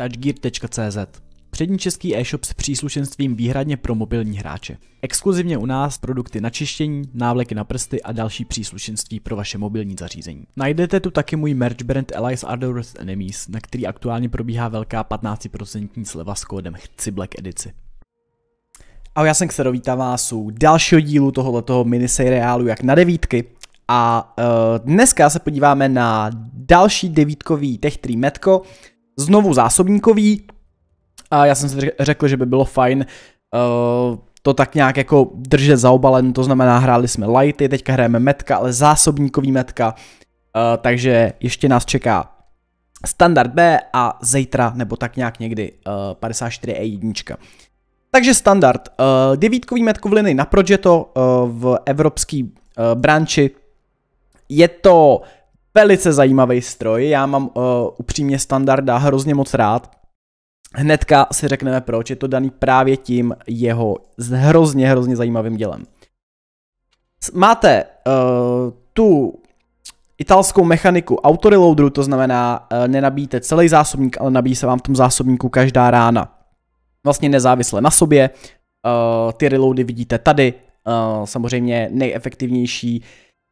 touchgear.cz Přední český e-shop s příslušenstvím výhradně pro mobilní hráče. Exkluzivně u nás produkty na čištění, návleky na prsty a další příslušenství pro vaše mobilní zařízení. Najdete tu taky můj merch brand Allies Ardorous Enemies, na který aktuálně probíhá velká 15% sleva s kódem Chci Black edici. Ahoj, já jsem Xero, vítám vás u dalšího dílu tohoto miniseriálu Jak na devítky. A uh, dneska se podíváme na další devítkový Tech 3 Metko, znovu zásobníkový a já jsem si řekl, že by bylo fajn uh, to tak nějak jako držet zaobalen, to znamená hráli jsme lighty, teďka hrajeme metka, ale zásobníkový metka, uh, takže ještě nás čeká standard B a zítra nebo tak nějak někdy uh, eh, 54E1. E takže standard. Uh, devítkový linii na Progetto uh, v evropský uh, branči. Je to Velice zajímavý stroj, já mám uh, upřímně standarda hrozně moc rád. Hnedka si řekneme proč, je to daný právě tím jeho hrozně, hrozně zajímavým dělem. Máte uh, tu italskou mechaniku autoreloaderu, to znamená, uh, nenabíjíte celý zásobník, ale nabíjí se vám v tom zásobníku každá rána. Vlastně nezávisle na sobě, uh, ty reloady vidíte tady, uh, samozřejmě nejefektivnější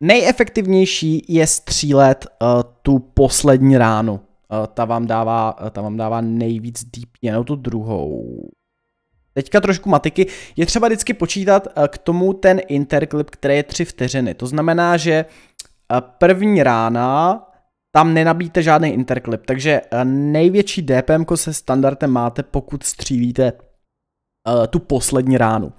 Nejefektivnější je střílet uh, tu poslední ránu. Uh, ta, vám dává, uh, ta vám dává nejvíc DP, jenom tu druhou. Teďka trošku matiky. Je třeba vždycky počítat uh, k tomu ten interklip, který je 3 vteřiny. To znamená, že uh, první rána tam nenabíte žádný interklip, takže uh, největší DPM se standardem máte, pokud střílíte uh, tu poslední ránu. Uh,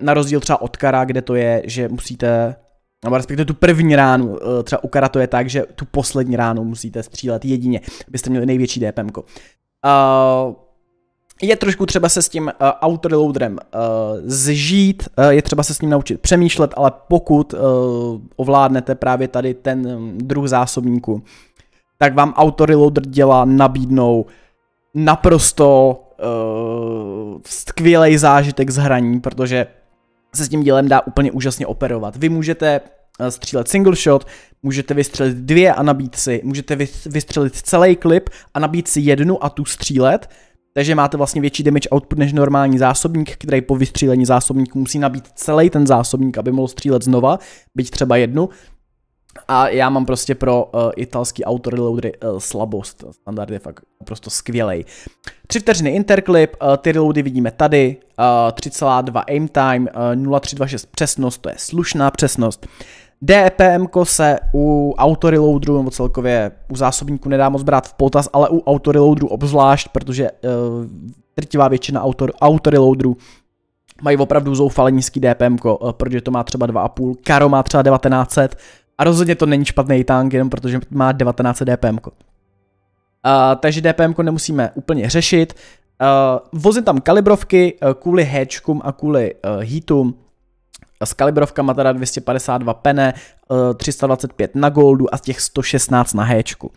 na rozdíl třeba od Kara, kde to je, že musíte nebo respektive tu první ránu, eh, třeba u karato je tak, že tu poslední ránu musíte střílet jedině, abyste měli největší DPM. Uh, eh, je trošku třeba se s tím uh, eh, autoreloaderem uh, zžít, uh, je třeba se s ním naučit přemýšlet, ale pokud uh, ovládnete právě tady ten mm, druh zásobníku, tak vám autoreloader dělá nabídnou naprosto uh, skvělý zážitek z hraní, protože se s tím dílem dá úplně úžasně operovat. Vy můžete eh, střílet single shot, můžete vystřelit dvě a nabít si, můžete vystřelit celý klip a nabít si jednu a tu střílet, takže máte vlastně větší damage output než normální zásobník, který po vystřílení zásobníku musí nabít celý ten zásobník, aby mohl střílet znova, byť třeba jednu. A já mám prostě pro uh, italský autoreloadery uh, eh, slabost. Standard je fakt prostě skvělej. Tři vteřiny interklip, uh, eh, ty reloady vidíme tady, uh, 3,2 aim time, uh, 0,326 přesnost, to je slušná přesnost. DPM e se u autoreloaderu nebo celkově u zásobníku nedá moc brát v potaz, ale u autoreloaderu obzvlášť, protože uh, drtivá většina autor, autoreloaderů mají opravdu zoufale nízký DPM, e protože to má třeba 2,5, Karo má třeba 1900, a rozhodně to není špatný tank, jenom protože má 19 DPM. Uh, takže DPM nemusíme úplně řešit. Uh, vozím tam kalibrovky uh, kvůli hedgekům a kvůli uh, heatům. S kalibrovkama teda 252 pene, uh, e, 325 na goldu a těch 116 na hečku.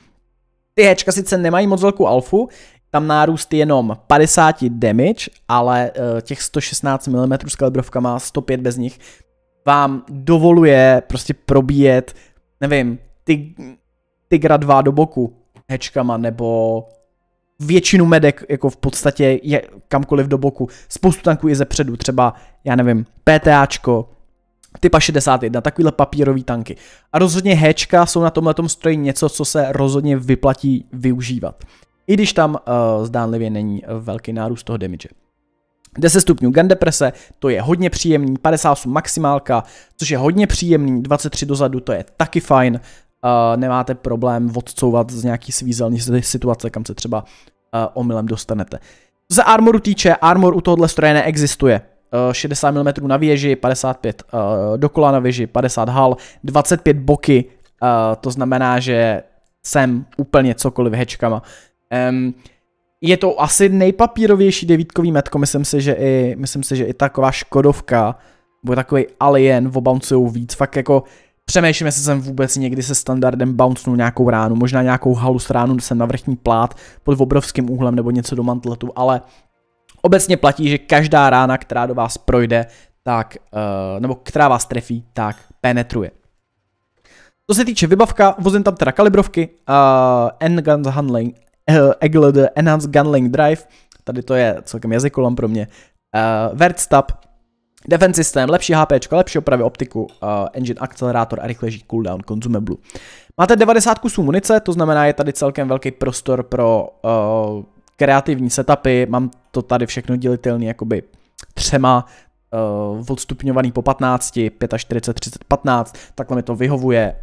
Ty hečka sice nemají moc velkou alfu, tam nárůst je jenom 50 damage, ale uh, těch 116 mm s kalibrovkama 105 bez nich vám dovoluje prostě probíjet, nevím, ty, tygra 2 do boku hečkama, nebo většinu medek jako v podstatě je kamkoliv do boku. Spoustu tanků je zepředu, třeba, já nevím, PTAčko, typa 61, takovýhle papírové tanky. A rozhodně hečka jsou na tomhle stroji něco, co se rozhodně vyplatí využívat. I když tam uh, zdánlivě není velký nárůst toho damage. 10 stupňů gun deprese, to je hodně příjemný, 58 maximálka, což je hodně příjemný, 23 dozadu, to je taky fajn, uh, nemáte problém odcouvat z nějaký svízelný situace, kam se třeba uh, omylem dostanete. Co se armoru týče, armor u tohohle stroje neexistuje. 60 eh, mm na věži, 55 uh, dokola na věži, 50 hal, 25 boky, uh, to znamená, že jsem úplně cokoliv hečkama. Um, je to asi nejpapírovější devítkový metko, myslím si, že i, myslím si, že i taková Škodovka nebo takový Alien obouncují víc, fakt jako přemýšlím, jestli jsem vůbec někdy se standardem bouncnul nějakou ránu, možná nějakou halus ránu jsem na vrchní plát pod obrovským úhlem nebo něco do mantletu, ale obecně platí, že každá rána, která do vás projde, tak, eh, nebo která vás trefí, tak penetruje. Co se týče vybavka, vozím tam teda kalibrovky, uh, eh, handgun handling, the eh, Enhanced Gunling Drive, tady to je celkem jazykolom pro mě, uh, eh, Vertstab, Defense System, lepší HP, lepší opravy optiku, uh, engine, Accelerator a rychlejší cooldown, consumable. Máte 90 kusů munice, to znamená je tady celkem velký prostor pro uh, kreativní setupy, mám to tady všechno dělitelný jakoby třema, uh, odstupňovaný po 15, 45, 30, 15, takhle mi to vyhovuje,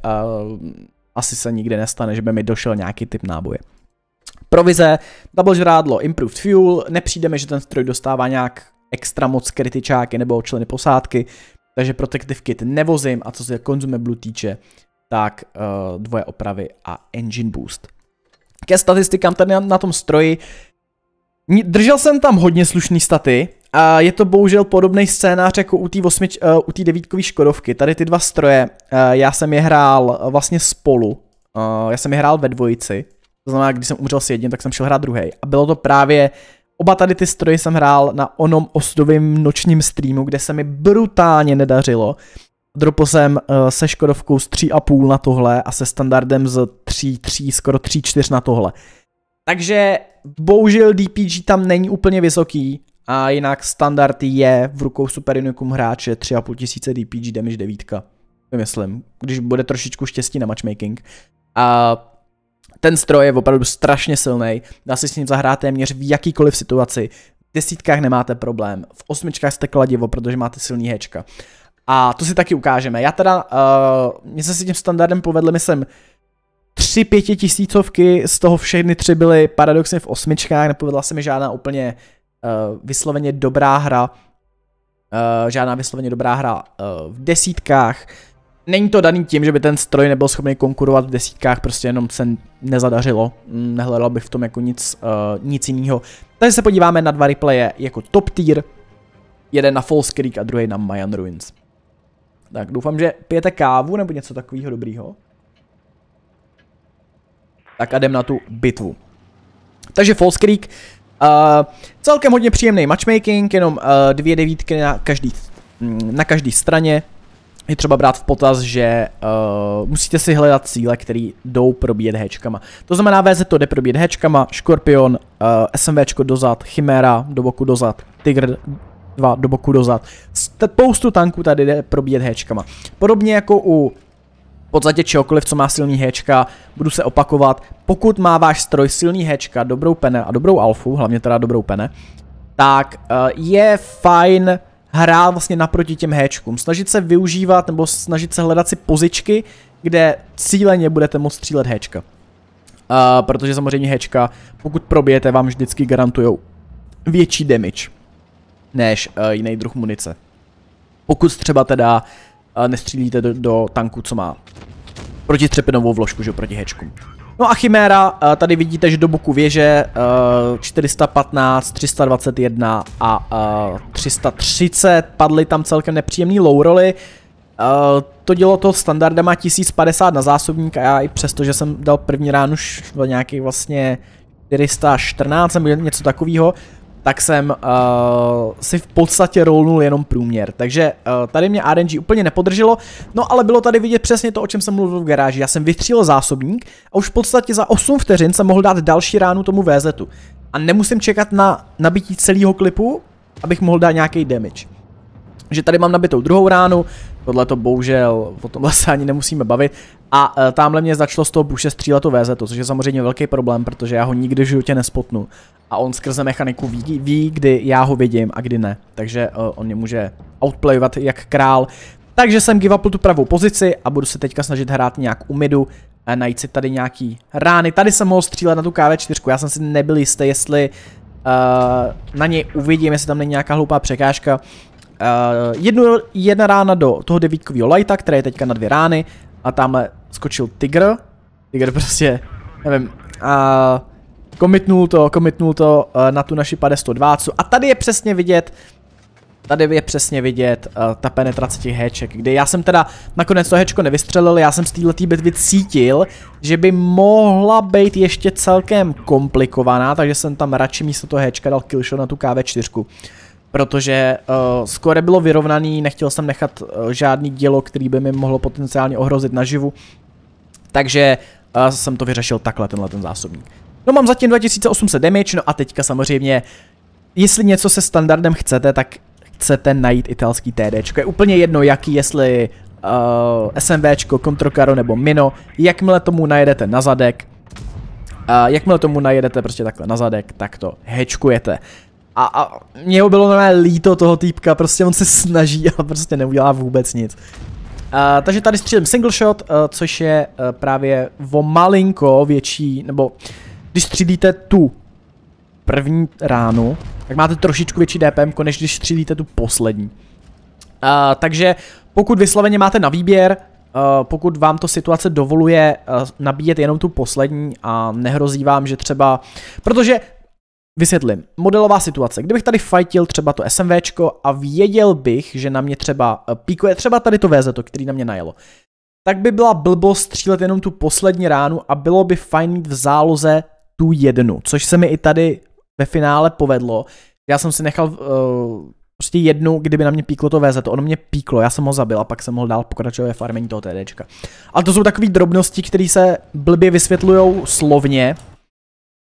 uh, asi se nikdy nestane, že by mi došel nějaký typ náboje provize, double žrádlo, improved fuel, nepřijdeme, že ten stroj dostává nějak extra moc kritičáky nebo členy posádky, takže protective kit nevozím a co se consumable týče, tak uh, dvoje opravy a engine boost. Ke statistikám tady na, na tom stroji, držel jsem tam hodně slušný staty, a je to bohužel podobný scénář jako u té eh, uh, devítkové Škodovky. Tady ty dva stroje, uh, já jsem je hrál vlastně spolu, uh, já jsem je hrál ve dvojici, to znamená, když jsem umřel s jedním, tak jsem šel hrát druhý. A bylo to právě Oba tady ty stroje jsem hrál na onom osudovém nočním streamu, kde se mi brutálně nedařilo. Dropl jsem uh, se Škodovkou z 3,5 na tohle a se standardem z 3, 3, skoro 3, 4 na tohle. Takže bohužel DPG tam není úplně vysoký a jinak standard je v rukou Super Unicum hráče 3,5 tisíce DPG damage 9. Myslím, když bude trošičku štěstí na matchmaking. A ten stroj je opravdu strašně silný, dá se s ním zahrát téměř v jakýkoliv situaci. V desítkách nemáte problém, v osmičkách jste kladivo, protože máte silný hečka. A to si taky ukážeme. Já teda, uh, eh, mě se s tím standardem povedl. myslím, tři pětitisícovky, z toho všechny tři byly paradoxně v osmičkách, nepovedla se mi žádná úplně uh, vysloveně dobrá hra, uh, žádná vysloveně dobrá hra uh, v desítkách, Není to daný tím, že by ten stroj nebyl schopný konkurovat v desítkách, prostě jenom se nezadařilo. Mm, Nehledal bych v tom jako nic, uh, nic jiného. Takže se podíváme na dva replaye jako top tier. Jeden na False Creek a druhý na Mayan Ruins. Tak doufám, že pijete kávu nebo něco takového dobrýho. Tak a jdem na tu bitvu. Takže False Creek. Uh, celkem hodně příjemný matchmaking, jenom uh, dvě devítky na každý, mm, na každý straně je třeba brát v potaz, že uh, musíte si hledat cíle, které jdou probíjet hečkama. To znamená, VZ to jde probíjet hečkama, Škorpion, uh, eh, SMVčko dozad, Chimera do boku dozad, Tigr 2 do boku dozad. Spoustu tanků tady jde probíjet hečkama. Podobně jako u v podstatě čehokoliv, co má silný hečka, budu se opakovat, pokud má váš stroj silný hečka, dobrou pene a dobrou alfu, hlavně teda dobrou pene, tak uh, je fajn hrát vlastně naproti těm héčkům. Snažit se využívat nebo snažit se hledat si pozičky, kde cíleně budete moct střílet héčka. Uh, protože samozřejmě héčka, pokud probijete, vám vždycky garantujou větší damage než uh, jiný druh munice. Pokud třeba teda uh, nestřílíte do, do tanku, co má protitřepinovou vložku, že proti hečkům. No a Chiméra, eh, tady vidíte, že do boku věže 415, 321 a 330, eh, padly tam celkem nepříjemný low roly. Eh, to dělo to standardama 1050 na zásobník a já i přesto, že jsem dal první ránu už nějaký vlastně 414 nebo něco takového, tak jsem uh, si v podstatě rolnul jenom průměr. Takže uh, tady mě RNG úplně nepodrželo, no ale bylo tady vidět přesně to, o čem jsem mluvil v garáži. Já jsem vytřílil zásobník a už v podstatě za 8 vteřin jsem mohl dát další ránu tomu VZ. -tu. A nemusím čekat na nabití celého klipu, abych mohl dát nějaký damage. Že tady mám nabitou druhou ránu, Tohle to bohužel, o tomhle se ani nemusíme bavit. A uh, tamhle mě začalo z toho buše střílet to VZ, což je samozřejmě velký problém, protože já ho nikdy v životě nespotnu. A on skrze mechaniku ví, ví kdy já ho vidím a kdy ne. Takže uh, on mě může outplayovat jak král. Takže jsem give up tu pravou pozici a budu se teďka snažit hrát nějak midu, a najít si tady nějaký rány. Tady jsem mohl střílet na tu KV4, já jsem si nebyl jistý, jestli uh, na něj uvidím, jestli tam není nějaká hloupá překážka. Uh, jednu, jedna rána do toho devítkového lighta, které je teďka na dvě rány a tamhle skočil Tigr. Tigr prostě, nevím, a uh, komitnul to, komitnul to uh, na tu naši 502. A tady je přesně vidět, tady je přesně vidět uh, ta penetrace těch heček, kdy já jsem teda nakonec to hečko nevystřelil, já jsem z této bitvy cítil, že by mohla být ještě celkem komplikovaná, takže jsem tam radši místo toho hečka dal killshot na tu KV4 protože uh, eh, skore bylo vyrovnaný, nechtěl jsem nechat uh, žádný dílo, který by mi mohlo potenciálně ohrozit naživu, takže uh, jsem to vyřešil takhle, tenhle ten zásobník. No mám zatím 2800 damage, no a teďka samozřejmě, jestli něco se standardem chcete, tak chcete najít italský TD. Je úplně jedno jaký, jestli uh, SMVčko, Controcaro nebo Mino, jakmile tomu najedete na zadek, uh, jakmile tomu najedete prostě takhle na zadek, tak to hečkujete. A, a mě ho bylo normálně líto toho týpka, prostě on se snaží a prostě neudělá vůbec nic. Uh, takže tady střílím single shot, uh, což je uh, právě o malinko větší, nebo když střílíte tu první ránu, tak máte trošičku větší DPM, než když střílíte tu poslední. Uh, takže pokud vysloveně máte na výběr, Uh, pokud vám to situace dovoluje uh, nabíjet jenom tu poslední a nehrozí vám, že třeba, protože Vysvětlím. Modelová situace. Kdybych tady fajtil třeba to SMVčko a věděl bych, že na mě třeba eh, píkuje třeba tady to VZ, který na mě najelo, tak by byla blbost střílet jenom tu poslední ránu a bylo by fajn mít v záloze tu jednu, což se mi i tady ve finále povedlo. Já jsem si nechal uh, prostě jednu, kdyby na mě píklo to VZ, ono mě píklo, já jsem ho zabil a pak jsem mohl dál pokračovat ve farmení toho TDčka. A to jsou takové drobnosti, které se blbě vysvětlují slovně,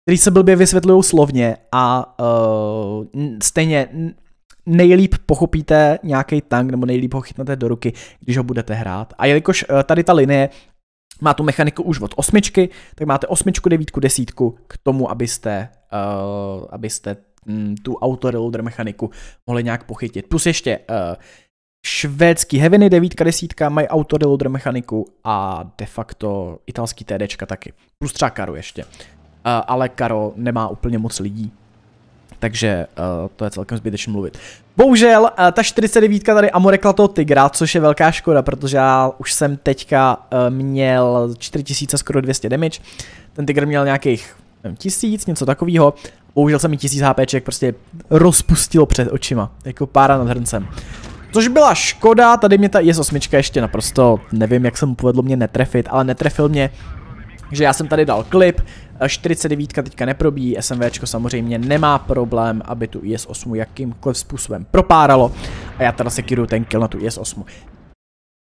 který se blbě vysvětlují slovně a uh, stejně nejlíp pochopíte nějaký tank nebo nejlíp ho chytnete do ruky, když ho budete hrát. A jelikož uh, tady ta linie má tu mechaniku už od osmičky, tak máte osmičku, devítku, desítku k tomu, abyste, uh, abyste mm, tu auto reloader mechaniku mohli nějak pochytit. Plus ještě uh, švédský Heaviny 9 10 mají auto reloader mechaniku a de facto italský TDčka taky. Plus třeba karu ještě. Eh, ale Karo nemá úplně moc lidí. Takže uh, to je celkem zbytečně mluvit. Bohužel, uh, ta 49 tady amorekla toho tygra, což je velká škoda, protože já už jsem teďka uh, měl 4000 skoro 200 damage. Ten tygr měl nějakých nevím, tisíc, něco takového. Bohužel jsem mi tisíc HPček prostě rozpustilo před očima, jako pára nad hrncem. Což byla škoda, tady mě ta IS-8 ještě naprosto, nevím jak se mu povedlo mě netrefit, ale netrefil mě takže já jsem tady dal klip, 49 eh, teďka neprobíjí, SMVčko samozřejmě nemá problém, aby tu IS-8 jakýmkoliv způsobem propáralo a já teda sekiruju ten kill na tu IS-8.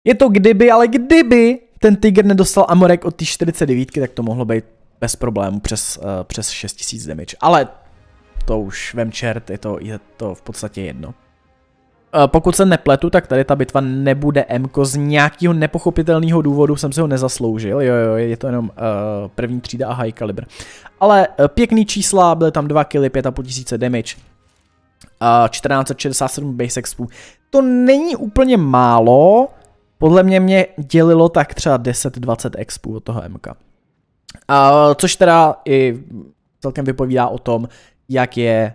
Je to kdyby, ale kdyby ten Tiger nedostal Amorek od té 49, tak to mohlo být bez problému přes, uh, přes 6000 damage, ale to už vem čert, je to, je to v podstatě jedno. Eh, pokud se nepletu, tak tady ta bitva nebude Mko Z nějakého nepochopitelného důvodu jsem si ho nezasloužil. Jo, jo, je to jenom uh, první třída a high caliber. Ale uh, pěkný čísla, byly tam 2 a 5,5 tisíce damage. Uh, 1467 base expů. To není úplně málo, podle mě mě dělilo tak třeba 10-20 expů od toho MK. Uh, což teda i celkem vypovídá o tom, jak je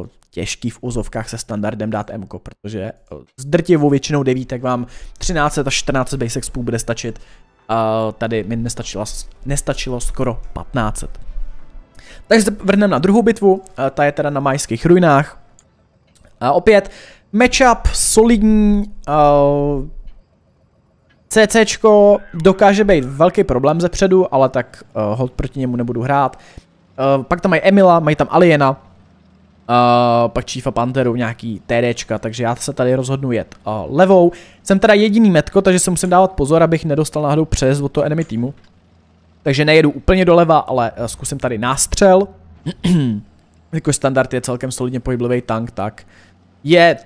uh, těžký v úzovkách se standardem dát M, protože eh, s drtivou většinou devítek vám 13 až 14 base expů bude stačit. A tady mi nestačilo, nestačilo skoro 15. Takže se vrhneme na druhou bitvu, eh, ta je teda na majských ruinách. A opět matchup solidní, uh, eh, CCčko dokáže být velký problém ze předu, ale tak uh, hold proti němu nebudu hrát. Uh, pak tam mají Emila, mají tam Aliena, Uh, pak Chiefa Panteru, nějaký TDčka, takže já se tady rozhodnu jet uh, levou. Jsem teda jediný metko, takže se musím dávat pozor, abych nedostal náhodou přes od toho enemy týmu. Takže nejedu úplně doleva, ale uh, zkusím tady nástřel. jako standard je celkem solidně pohyblivý tank, tak je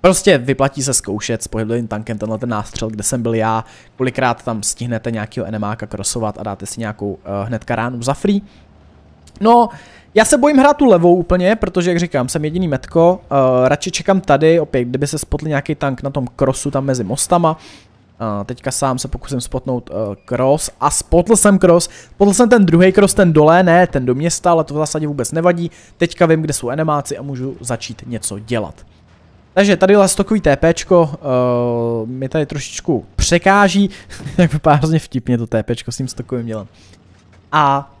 Prostě vyplatí se zkoušet s pohyblivým tankem tenhle ten nástřel, kde jsem byl já, kolikrát tam stihnete nějakého enemáka krosovat a dáte si nějakou uh, hnedka ránu za free. No, já se bojím hrát tu levou úplně, protože, jak říkám, jsem jediný metko. Uh, radši čekám tady, opět, kdyby se spotl nějaký tank na tom krosu tam mezi mostama. Uh, teďka sám se pokusím spotnout uh, a spotl jsem kros. Spotl jsem ten druhý kros, ten dole, ne, ten do města, ale to v zásadě vůbec nevadí. Teďka vím, kde jsou animáci a můžu začít něco dělat. Takže tady takový TPčko uh, mi tady trošičku překáží, jak vypadá hrozně vtipně to TPčko s tím stokovým dělem. A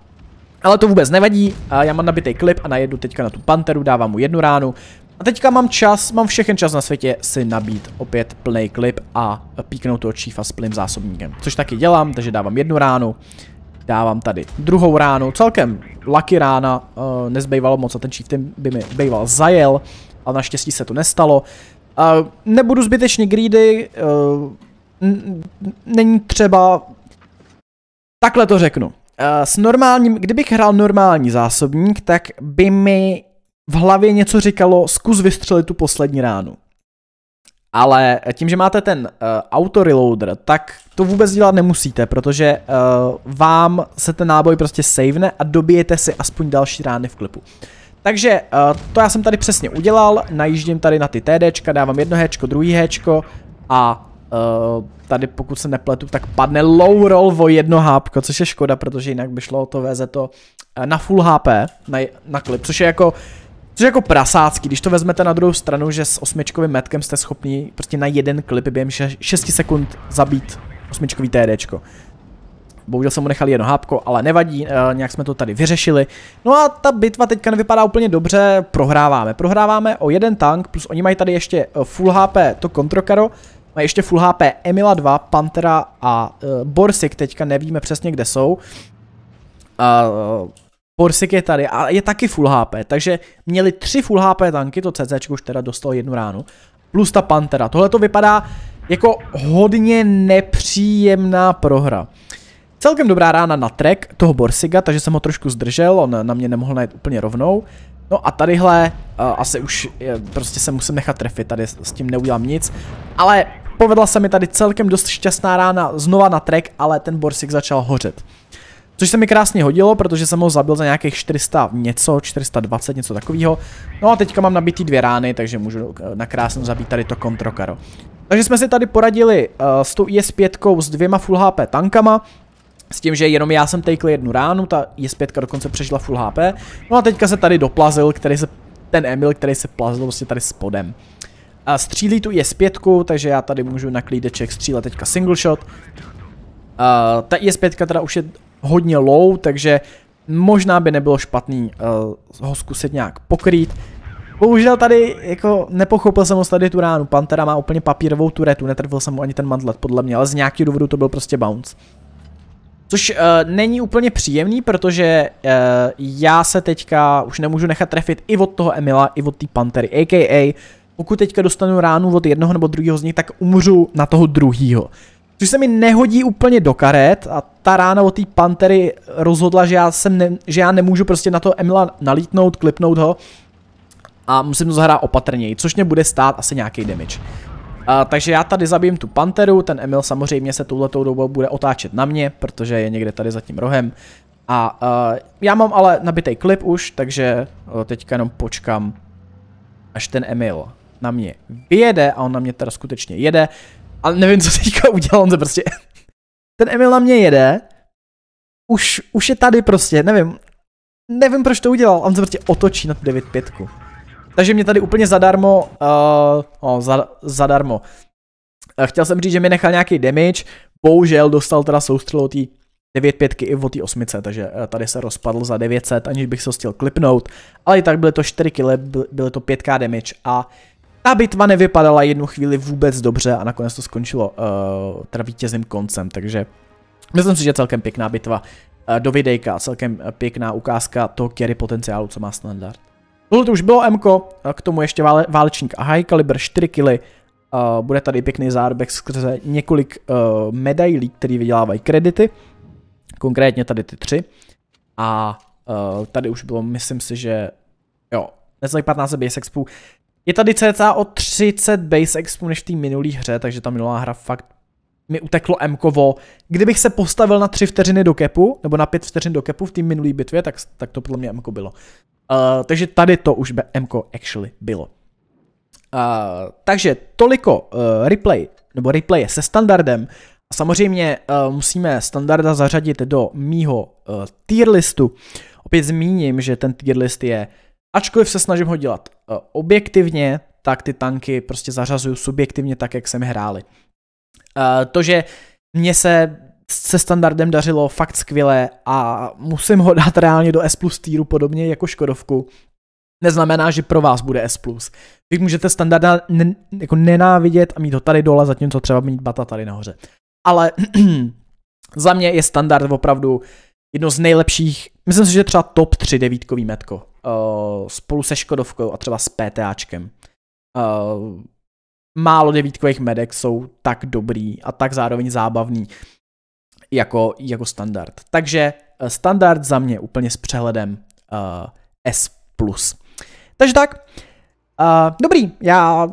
ale to vůbec nevadí, já mám nabitý klip a najedu teďka na tu panteru, dávám mu jednu ránu. A teďka mám čas, mám všechen čas na světě si nabít opět plný klip a píknout toho čífa s plným zásobníkem. Což taky dělám, takže dávám jednu ránu, dávám tady druhou ránu, celkem laky rána, uh, moc a ten číf by mi bejval zajel, ale naštěstí se to nestalo. Uh, nebudu zbytečně greedy, uh, není třeba, takhle to řeknu. Eh, s normálním, kdybych hrál normální zásobník, tak by mi v hlavě něco říkalo, zkus vystřelit tu poslední ránu. Ale tím, že máte ten uh, eh, auto reloader, tak to vůbec dělat nemusíte, protože uh, vám se ten náboj prostě savene a dobijete si aspoň další rány v klipu. Takže uh, to já jsem tady přesně udělal, najíždím tady na ty TDčka, dávám jedno Hčko, druhý Hčko a uh, tady, pokud se nepletu, tak padne low roll o jedno hápko, což je škoda, protože jinak by šlo to VZ to eh, na full HP, na, na klip, což je jako Což je jako prasácký, když to vezmete na druhou stranu, že s osmičkovým metkem jste schopni prostě na jeden klip během 6 sekund zabít osmičkový TDčko. Bohužel jsem mu nechal jedno hápko, ale nevadí, eh, nějak jsme to tady vyřešili. No a ta bitva teďka nevypadá úplně dobře, prohráváme. Prohráváme o jeden tank, plus oni mají tady ještě eh, full HP, to kontrokaro, Mají ještě full HP Emila 2, Pantera a uh, Borsik, teďka nevíme přesně kde jsou. Uh, Borsik je tady a je taky full HP, takže měli tři full HP tanky, to CC už teda dostalo jednu ránu, plus ta Pantera. Tohle to vypadá jako hodně nepříjemná prohra. Celkem dobrá rána na trek toho Borsiga, takže jsem ho trošku zdržel, on na mě nemohl najít úplně rovnou. No a tadyhle uh, asi už je, prostě se musím nechat trefit, tady s tím neudělám nic. Ale Povedla se mi tady celkem dost šťastná rána znova na trek, ale ten borsik začal hořet. Což se mi krásně hodilo, protože jsem ho zabil za nějakých 400 něco, 420, něco takového. No a teďka mám nabitý dvě rány, takže můžu eh, na krásnou zabít tady to kontrokaro. Takže jsme si tady poradili uh, s tou IS-5 e s dvěma full HP tankama, s tím, že jenom já jsem takeil jednu ránu, ta IS-5 e dokonce přežila full HP. No a teďka se tady doplazil, který se, ten Emil, který se plazil vlastně tady spodem. Uh, a střílí tu je zpětku, takže já tady můžu na klídeček střílet teďka single shot. A ta je zpětka teda už je hodně low, takže možná by nebylo špatný uh, ho zkusit nějak pokrýt. Bohužel tady, jako nepochopil jsem ho tady tu ránu, Pantera má úplně papírovou turetu, netrvil jsem mu ani ten mandlet podle mě, ale z nějakého důvodu to byl prostě bounce. Což uh, není úplně příjemný, protože uh, já se teďka už nemůžu nechat trefit i od toho Emila, i od té Pantery, a.k.a pokud teďka dostanu ránu od jednoho nebo druhého z nich, tak umřu na toho druhého. Což se mi nehodí úplně do karet a ta rána od té pantery rozhodla, že já, jsem ne, že já nemůžu prostě na to Emila nalítnout, klipnout ho a musím to zahrát opatrněji, což mě bude stát asi nějaký damage. A, takže já tady zabijím tu panteru, ten Emil samozřejmě se touhletou dobou bude otáčet na mě, protože je někde tady za tím rohem. A uh, já mám ale nabitý klip už, takže uh, teďka jenom počkám, až ten Emil na mě vyjede a on na mě teda skutečně jede. A nevím, co teďka udělal, on se prostě... Ten Emil na mě jede, už, už je tady prostě, nevím. Nevím, proč to udělal, on se prostě otočí na tu 9.5. Takže mě tady úplně zadarmo, uh, no, za, zadarmo. Eh, chtěl jsem říct, že mi nechal nějaký damage, bohužel dostal teda soustřel od té 9.5 i od té 8, takže eh, tady se rozpadl za 900, aniž bych se ho chtěl klipnout, ale i tak byly to 4 kg, byly to 5k damage a ta bitva nevypadala jednu chvíli vůbec dobře a nakonec to skončilo uh, teda vítězným koncem, takže myslím si, že celkem pěkná bitva uh, do videjka, celkem eh, pěkná ukázka toho carry potenciálu, co má standard. Tohle to už bylo MK, k tomu ještě vále, válečník a high caliber 4 kily, Uh, bude tady pěkný zárobek skrze několik uh, medailí, které vydělávají kredity, konkrétně tady ty tři. A uh, tady už bylo, myslím si, že jo, necelých 15 base expů. Je tady cca o 30 base expu než v té minulé hře, takže ta minulá hra fakt mi uteklo m Kdybych se postavil na 3 vteřiny do kepu, nebo na 5 vteřin do kepu v té minulé bitvě, tak, tak to podle mě MKO bylo. Uh, takže tady to už by MKO actually bylo. Uh, takže toliko uh, replay, nebo replay se standardem. A samozřejmě uh, musíme standarda zařadit do mýho uh, tier listu. Opět zmíním, že ten tier list je uh, Ačkoliv se snažím ho dělat eh, objektivně, tak ty tanky prostě zařazuju subjektivně tak, jak jsem hráli. Eh, to, že mně se se standardem dařilo fakt skvěle a musím ho dát reálně do S plus týru podobně jako Škodovku, neznamená, že pro vás bude S+. plus. Vy můžete standarda ne, jako nenávidět a mít ho tady dole, zatímco třeba mít bata tady nahoře. Ale za mě je standard opravdu jedno z nejlepších, myslím si, že třeba top 3 devítkový metko uh, spolu se Škodovkou a třeba s PTAčkem. Uh, eh, málo devítkových medek jsou tak dobrý a tak zároveň zábavný jako, jako standard. Takže eh, standard za mě úplně s přehledem uh, S+. Takže tak, uh, dobrý, já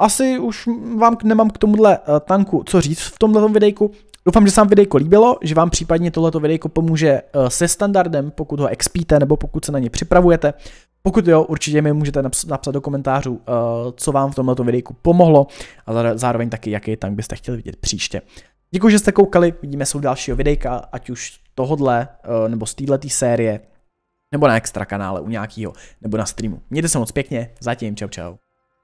asi už vám nemám k tomuhle tanku co říct v tomhle videjku. Doufám, že se vám videjko líbilo, že vám případně tohleto videjko pomůže eh, se standardem, pokud ho expíte nebo pokud se na ně připravujete. Pokud jo, určitě mi můžete napsat do komentářů, eh, co vám v tomto videjku pomohlo a zároveň taky, jaký tank byste chtěli vidět příště. Děkuji, že jste koukali, vidíme se u dalšího videjka, ať už tohodle, eh, nebo z této série, nebo na extra kanále u nějakého, nebo na streamu. Mějte se moc pěkně, zatím čau čau.